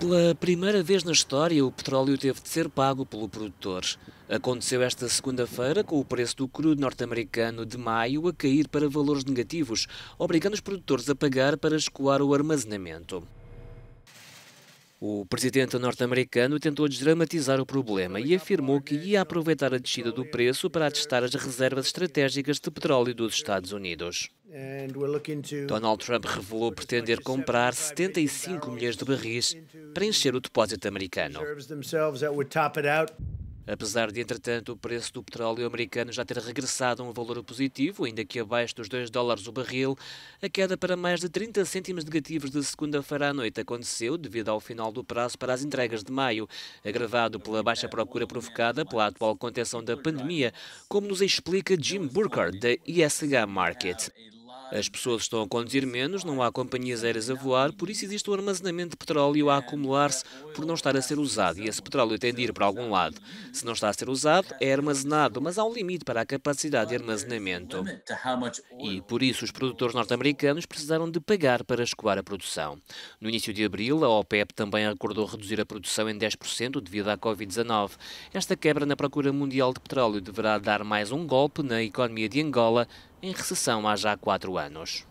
Pela primeira vez na história, o petróleo teve de ser pago pelo produtor. Aconteceu esta segunda-feira com o preço do crudo norte-americano de maio a cair para valores negativos, obrigando os produtores a pagar para escoar o armazenamento. O presidente norte-americano tentou desdramatizar o problema e afirmou que ia aproveitar a descida do preço para atestar as reservas estratégicas de petróleo dos Estados Unidos. Donald Trump revelou pretender comprar 75 milhões de barris para encher o depósito americano. Apesar de, entretanto, o preço do petróleo americano já ter regressado a um valor positivo, ainda que abaixo dos 2 dólares o barril, a queda para mais de 30 cêntimos negativos de segunda-feira à noite aconteceu devido ao final do prazo para as entregas de maio, agravado pela baixa procura provocada pela atual contenção da pandemia, como nos explica Jim Burkhardt, da ISH Market. As pessoas estão a conduzir menos, não há companhias aéreas a voar, por isso existe um armazenamento de petróleo a acumular-se por não estar a ser usado e esse petróleo tem de ir para algum lado. Se não está a ser usado, é armazenado, mas há um limite para a capacidade de armazenamento. E por isso os produtores norte-americanos precisaram de pagar para escoar a produção. No início de abril, a OPEP também acordou reduzir a produção em 10% devido à Covid-19. Esta quebra na procura mundial de petróleo deverá dar mais um golpe na economia de Angola, em recessão há já quatro anos.